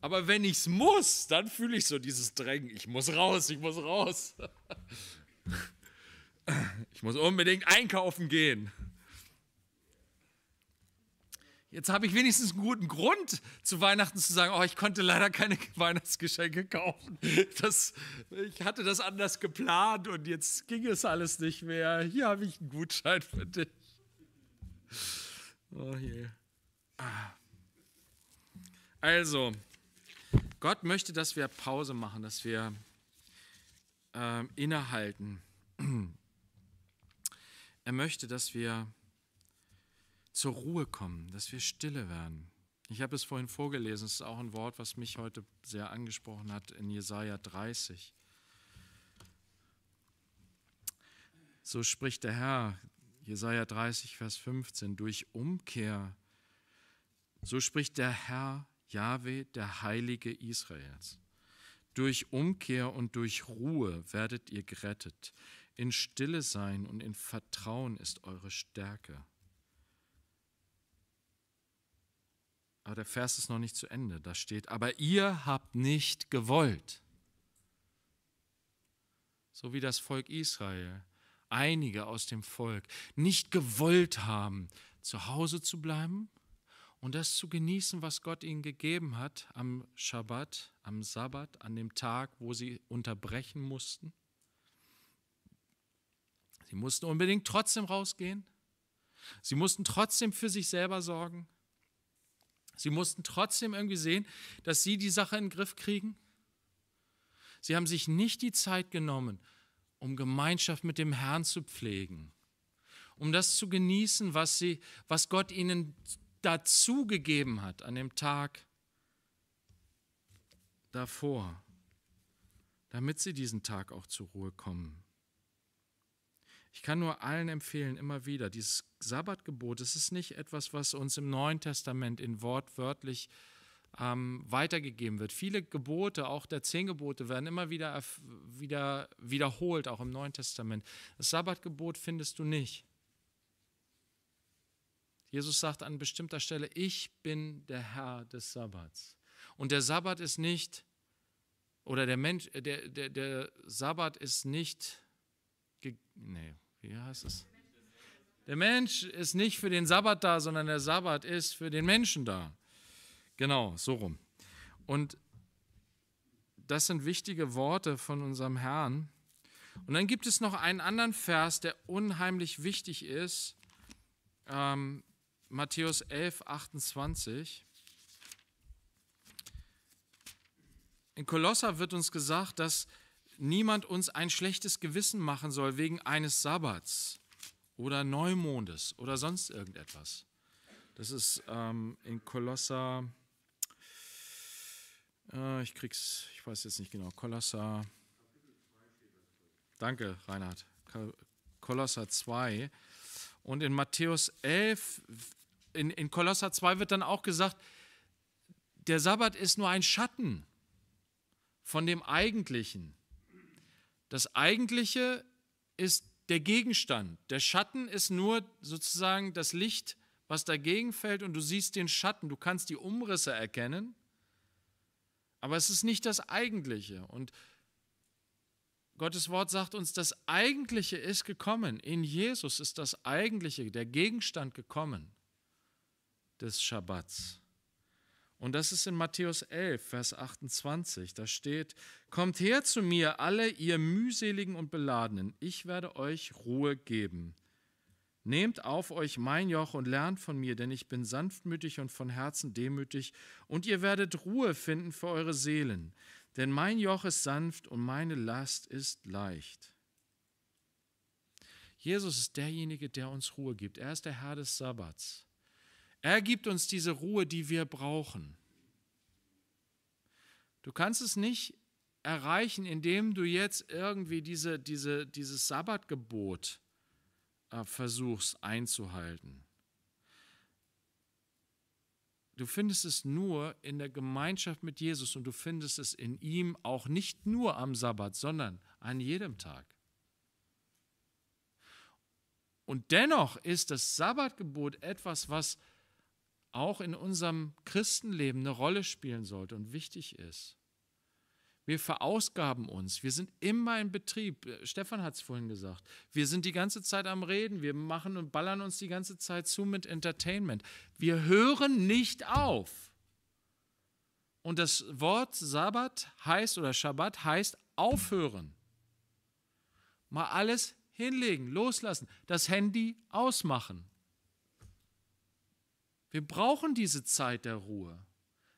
Speaker 1: Aber wenn ich es muss, dann fühle ich so dieses Drängen. Ich muss raus, ich muss raus. (laughs) Ich muss unbedingt einkaufen gehen. Jetzt habe ich wenigstens einen guten Grund, zu Weihnachten zu sagen, oh, ich konnte leider keine Weihnachtsgeschenke kaufen. Das, ich hatte das anders geplant und jetzt ging es alles nicht mehr. Hier habe ich einen Gutschein für dich. Oh je. Also, Gott möchte, dass wir Pause machen, dass wir äh, innehalten. Er möchte, dass wir zur Ruhe kommen, dass wir stille werden. Ich habe es vorhin vorgelesen, es ist auch ein Wort, was mich heute sehr angesprochen hat in Jesaja 30. So spricht der Herr, Jesaja 30, Vers 15, durch Umkehr. So spricht der Herr, Jahwe, der Heilige Israels. Durch Umkehr und durch Ruhe werdet ihr gerettet. In Stille sein und in Vertrauen ist eure Stärke. Aber der Vers ist noch nicht zu Ende. Da steht, aber ihr habt nicht gewollt. So wie das Volk Israel, einige aus dem Volk, nicht gewollt haben, zu Hause zu bleiben und das zu genießen, was Gott ihnen gegeben hat am Schabbat, am Sabbat, an dem Tag, wo sie unterbrechen mussten Sie mussten unbedingt trotzdem rausgehen. Sie mussten trotzdem für sich selber sorgen. Sie mussten trotzdem irgendwie sehen, dass sie die Sache in den Griff kriegen. Sie haben sich nicht die Zeit genommen, um Gemeinschaft mit dem Herrn zu pflegen, um das zu genießen, was, sie, was Gott ihnen dazu gegeben hat an dem Tag davor, damit sie diesen Tag auch zur Ruhe kommen. Ich kann nur allen empfehlen, immer wieder, dieses Sabbatgebot, es ist nicht etwas, was uns im Neuen Testament in wortwörtlich ähm, weitergegeben wird. Viele Gebote, auch der zehn Gebote, werden immer wieder, wieder wiederholt, auch im Neuen Testament. Das Sabbatgebot findest du nicht. Jesus sagt an bestimmter Stelle, ich bin der Herr des Sabbats. Und der Sabbat ist nicht, oder der Mensch, äh, der, der, der Sabbat ist nicht, nee, ja, es Der Mensch ist nicht für den Sabbat da, sondern der Sabbat ist für den Menschen da. Genau, so rum. Und das sind wichtige Worte von unserem Herrn. Und dann gibt es noch einen anderen Vers, der unheimlich wichtig ist. Ähm, Matthäus 11, 28. In Kolosser wird uns gesagt, dass niemand uns ein schlechtes Gewissen machen soll wegen eines Sabbats oder Neumondes oder sonst irgendetwas. Das ist ähm, in Kolosser, äh, ich krieg's, ich weiß jetzt nicht genau, Kolosser, danke Reinhard, Kolosser 2 und in Matthäus 11, in, in Kolosser 2 wird dann auch gesagt, der Sabbat ist nur ein Schatten von dem Eigentlichen. Das Eigentliche ist der Gegenstand. Der Schatten ist nur sozusagen das Licht, was dagegen fällt und du siehst den Schatten, du kannst die Umrisse erkennen, aber es ist nicht das Eigentliche. Und Gottes Wort sagt uns, das Eigentliche ist gekommen. In Jesus ist das Eigentliche, der Gegenstand gekommen des Schabbats. Und das ist in Matthäus 11, Vers 28. Da steht, Kommt her zu mir, alle ihr mühseligen und beladenen, ich werde euch Ruhe geben. Nehmt auf euch mein Joch und lernt von mir, denn ich bin sanftmütig und von Herzen demütig, und ihr werdet Ruhe finden für eure Seelen. Denn mein Joch ist sanft und meine Last ist leicht. Jesus ist derjenige, der uns Ruhe gibt. Er ist der Herr des Sabbats. Er gibt uns diese Ruhe, die wir brauchen. Du kannst es nicht erreichen, indem du jetzt irgendwie diese, diese, dieses Sabbatgebot äh, versuchst einzuhalten. Du findest es nur in der Gemeinschaft mit Jesus und du findest es in ihm auch nicht nur am Sabbat, sondern an jedem Tag. Und dennoch ist das Sabbatgebot etwas, was auch in unserem Christenleben eine Rolle spielen sollte und wichtig ist. Wir verausgaben uns. Wir sind immer in Betrieb. Stefan hat es vorhin gesagt. Wir sind die ganze Zeit am Reden. Wir machen und ballern uns die ganze Zeit zu mit Entertainment. Wir hören nicht auf. Und das Wort Sabbat heißt oder Schabbat heißt aufhören. Mal alles hinlegen, loslassen, das Handy ausmachen, wir brauchen diese Zeit der Ruhe,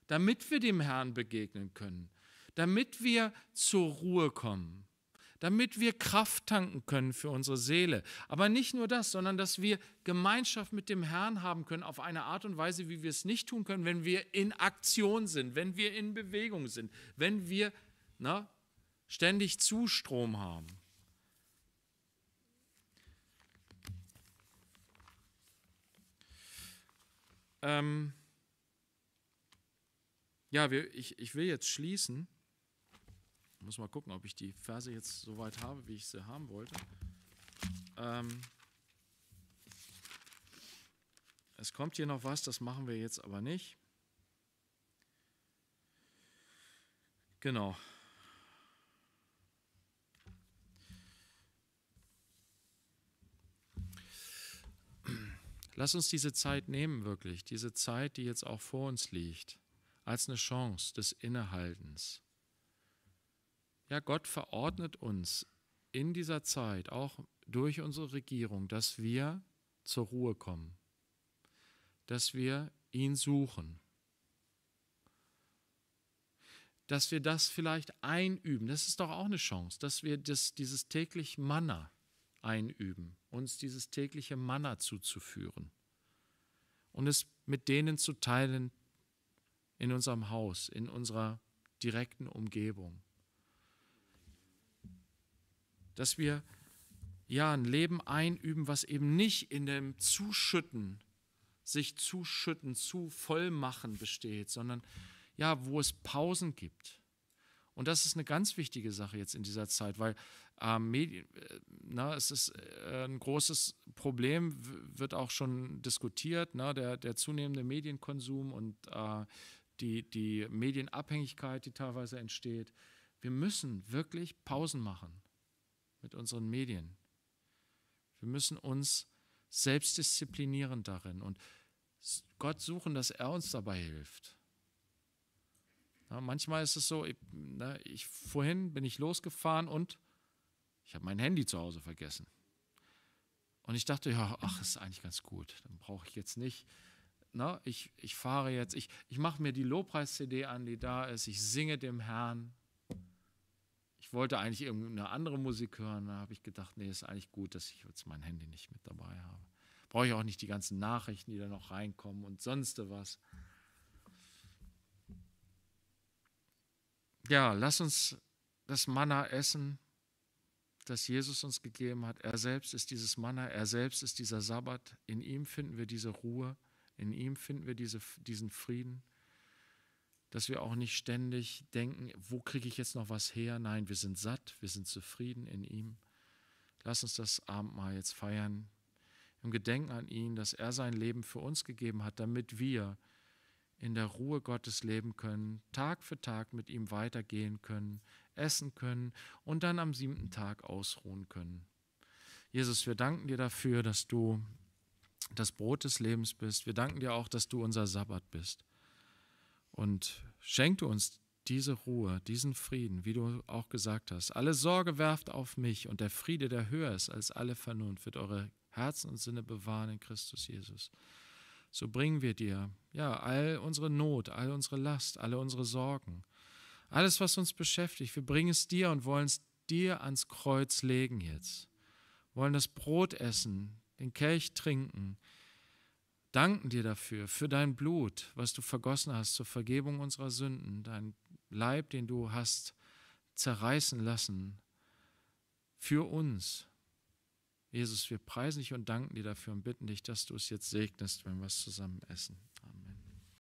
Speaker 1: damit wir dem Herrn begegnen können, damit wir zur Ruhe kommen, damit wir Kraft tanken können für unsere Seele. Aber nicht nur das, sondern dass wir Gemeinschaft mit dem Herrn haben können auf eine Art und Weise, wie wir es nicht tun können, wenn wir in Aktion sind, wenn wir in Bewegung sind, wenn wir na, ständig Zustrom haben. Ähm, ja, wir, ich, ich will jetzt schließen. Ich muss mal gucken, ob ich die Verse jetzt so weit habe, wie ich sie haben wollte. Ähm, es kommt hier noch was, das machen wir jetzt aber nicht. Genau. Lass uns diese Zeit nehmen, wirklich, diese Zeit, die jetzt auch vor uns liegt, als eine Chance des Innehaltens. Ja, Gott verordnet uns in dieser Zeit, auch durch unsere Regierung, dass wir zur Ruhe kommen, dass wir ihn suchen, dass wir das vielleicht einüben. Das ist doch auch eine Chance, dass wir das, dieses täglich Manna, einüben, uns dieses tägliche Manna zuzuführen und es mit denen zu teilen in unserem Haus, in unserer direkten Umgebung. Dass wir ja ein Leben einüben, was eben nicht in dem Zuschütten, sich zuschütten, zu vollmachen besteht, sondern ja, wo es Pausen gibt. Und das ist eine ganz wichtige Sache jetzt in dieser Zeit, weil ähm, Medi äh, na, ne, es ist äh, ein großes Problem, wird auch schon diskutiert, na, ne, der, der zunehmende Medienkonsum und äh, die, die Medienabhängigkeit, die teilweise entsteht. Wir müssen wirklich Pausen machen mit unseren Medien. Wir müssen uns selbst disziplinieren darin und Gott suchen, dass er uns dabei hilft. Ja, manchmal ist es so, ich, na, ne, ich, vorhin bin ich losgefahren und ich habe mein Handy zu Hause vergessen. Und ich dachte, ja, ach, ist eigentlich ganz gut. Dann brauche ich jetzt nicht. Na, ne, ich, ich fahre jetzt, ich, ich mache mir die Lobpreis-CD an, die da ist. Ich singe dem Herrn. Ich wollte eigentlich irgendeine andere Musik hören. Da habe ich gedacht, nee, ist eigentlich gut, dass ich jetzt mein Handy nicht mit dabei habe. Brauche ich auch nicht die ganzen Nachrichten, die da noch reinkommen und sonst was. Ja, lass uns das Manna essen das Jesus uns gegeben hat. Er selbst ist dieses Manna, er selbst ist dieser Sabbat. In ihm finden wir diese Ruhe, in ihm finden wir diese, diesen Frieden, dass wir auch nicht ständig denken, wo kriege ich jetzt noch was her? Nein, wir sind satt, wir sind zufrieden in ihm. Lass uns das Abendmahl jetzt feiern, im Gedenken an ihn, dass er sein Leben für uns gegeben hat, damit wir in der Ruhe Gottes leben können, Tag für Tag mit ihm weitergehen können, essen können und dann am siebten Tag ausruhen können. Jesus, wir danken dir dafür, dass du das Brot des Lebens bist. Wir danken dir auch, dass du unser Sabbat bist. Und schenk du uns diese Ruhe, diesen Frieden, wie du auch gesagt hast. Alle Sorge werft auf mich und der Friede, der höher ist als alle Vernunft, wird eure Herzen und Sinne bewahren in Christus Jesus. So bringen wir dir, ja, all unsere Not, all unsere Last, alle unsere Sorgen, alles, was uns beschäftigt. Wir bringen es dir und wollen es dir ans Kreuz legen jetzt. Wollen das Brot essen, den Kelch trinken, danken dir dafür, für dein Blut, was du vergossen hast zur Vergebung unserer Sünden, dein Leib, den du hast zerreißen lassen, für uns. Jesus, wir preisen dich und danken dir dafür und bitten dich, dass du es jetzt segnest, wenn wir es zusammen essen. Amen.